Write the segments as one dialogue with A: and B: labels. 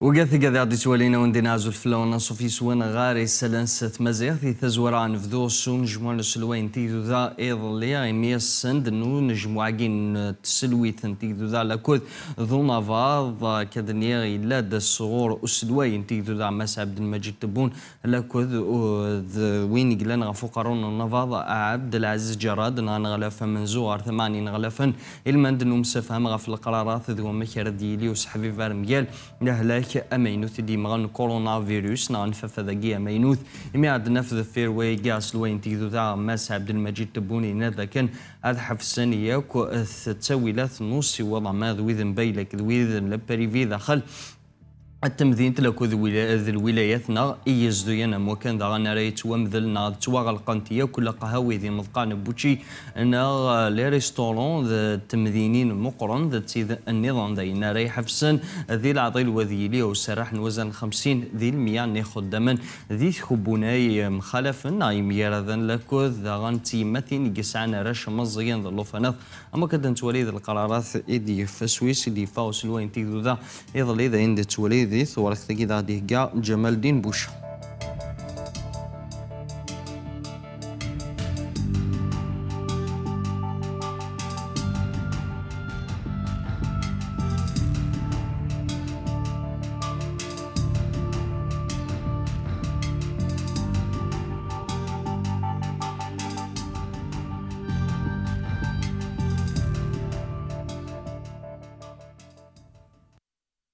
A: وقث قذ عدي سوالينا توالينا وندينازو الفلون نصفي سوانا غاري سلانسة مزيغ في تزورا نفذو سون جموان السلوين تيدو ذا إيض ليا إميا السند نو نجموع عقين تسلوي تيدو ذا لكوذ ذو نفاض كدنيا إلا دا الصغور السلوين تيدو ذا ماس عبد المجيد تبون لكوذ لكوث وين قلان غفو قرون النفاض عبد العزيز جراد نان غلافا من زوار ثماني نغلافا المند نمسفهم غفل قرارات ذو مكر ديلي وسحبي فارميال نهلاك الك امينوث ديما كورونا فيروس نغنفف هذاكي امينوث يمي عد نفذ فيروي كاع لوين تيذو ذا ماس عبد المجيد تبوني نذا كان هذا حفسان ياك تساوي لاث نوسي وضع ماذ ويذن بيلك ذويذن لبريفي دخل التمدين تلاكو ذي الولايات نا إيز ديانا موكان داغا نريت ومذل نا تواغ تيا كل قهاوي ذي مضقان بوشي نا لي ريستورون ذا التمدينين مقرن ذا تيذ النظام ذي نري حفسن ذي العضيل وذي لي وسرح نوزن خمسين ذي المياه نيخد دمن ذي خبوناي مخالف نا يميرا ذن لكو داغان مثين قسعنا راش مزيان ذا لوفانات أما كدن توليد القرارات إيدي فسويس إيدي فاوس الوين تيذو ذا إيضا لي إند تولي ديس ورستكي ذا ديهقا جمال الدين بوشه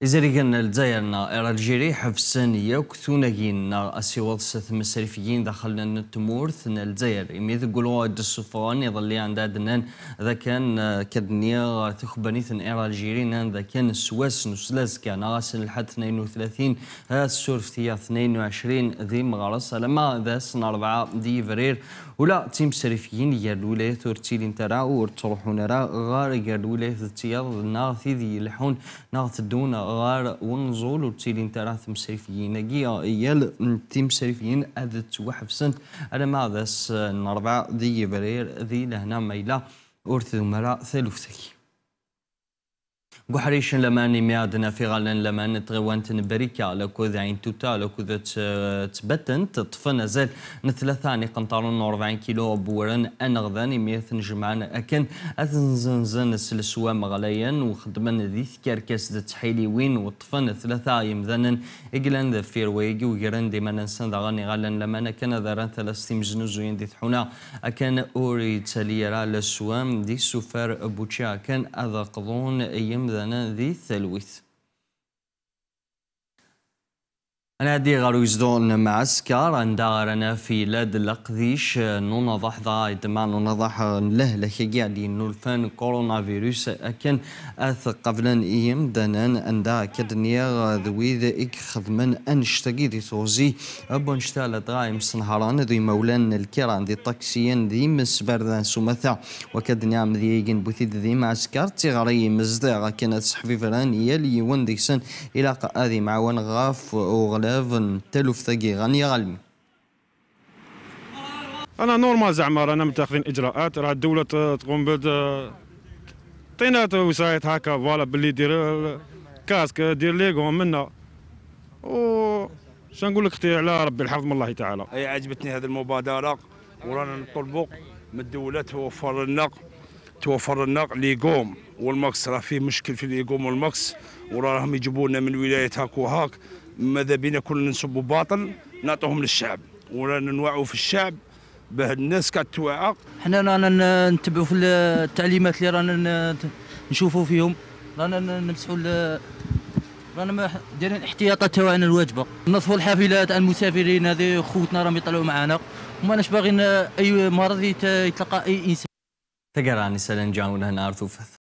A: إزريغن الجزائرنا إرالجيري حفسان يوك ثوناغينا أسيوض سث مسرفيين دخلنا التمور ثن الجزائر إميد تقولوا عد الصفران يظلي عند أدنان ذا كان كدنيا تخبني ثن إرالجيري نان ذا كان سواس نسلاس كان غاسن الحد 32 السورفتية 22 ذي مغرس لما ذا سن أربعة دي فرير ولا تيم سرفيين يا الولاية ورتيلين ترى ورتروحون راه غار يا الولاية تيار نار ثيذي يلحون نار تدون غار ونزول وتيلين تراث مسرفيين تراه يل كيا مسرفيين تمسرفيين واحد توحفسنت انا ما ذا نربع ذي برير ذي لهنا ميلا ارث مرا ثلوثكي Goharischen Lemann im Jahr den Affiralen Lemann تغونتن بريكا لكو ذعين توتا لكو ذا تبتن تطفن زاد نثلاثاني قنطارون 40 كيلو بورن أنغذان إميثن جمعان أكن أثنزنزن السلسوة مغليا وخدمن ذي كاركاس ذا تحيلي وين وطفن ثلاثة يمذنن إقلان ذا فيرويق وقران ديما ننسان ذا غاني غالن لمن أكن ذاران ثلاثة مجنوزوين دي ثحونا أكن أوري تاليرا لسوام دي سوفر بوتشا كان أذا قضون أيام de Dana dice Luis. أنا نادي غاروزدون معسكر أنا في لاد لقذيش نونا ضحضا يتمع نونا ضح له لخيجي دي نولفان كورونا فيروس اكن اث قبل ايام دانان اندا كدنيا ذويد اك خدمن أنشتاقي دي توزي بونشتا لطغايم سنهران دي مولان الكيران دي طاكسيان ذي مسبردان سمثا وكدنيا نعم مذيجن بوثيد ذي معسكر تيغري مزدغ كانت سحفيفران يالي ونديسن الى أذي معوان غاف وغلا اللاف تلف غني يغلمي انا نورمال زعما رانا متاخذين اجراءات راه الدوله تقوم ب تعطينا وسائط هكا فوالا باللي دير كاسك دير ليغون منا و شنو نقول لك اختي على ربي الحفظ من الله تعالى اي عجبتني هذه المبادره ورانا نطلبوا من الدوله توفر لنا توفر لنا ليغوم والماكس راه فيه مشكل في ليغوم والماكس وراهم يجيبوا لنا من ولايه هاك وهاك ماذا بينا كل نسبوا باطل نعطوهم للشعب ولا نوعوا في الشعب به الناس كتوعى حنا رانا نتبعوا في التعليمات اللي رانا نشوفوا فيهم رانا نمسحوا رانا دايرين الاحتياطات تاعنا الواجبه نصفوا الحافلات على المسافرين هذه خوتنا راهم يطلعوا معنا وما اناش باغي اي مرض يتلقى اي انسان تقراني نسال نجاونا نعرفوا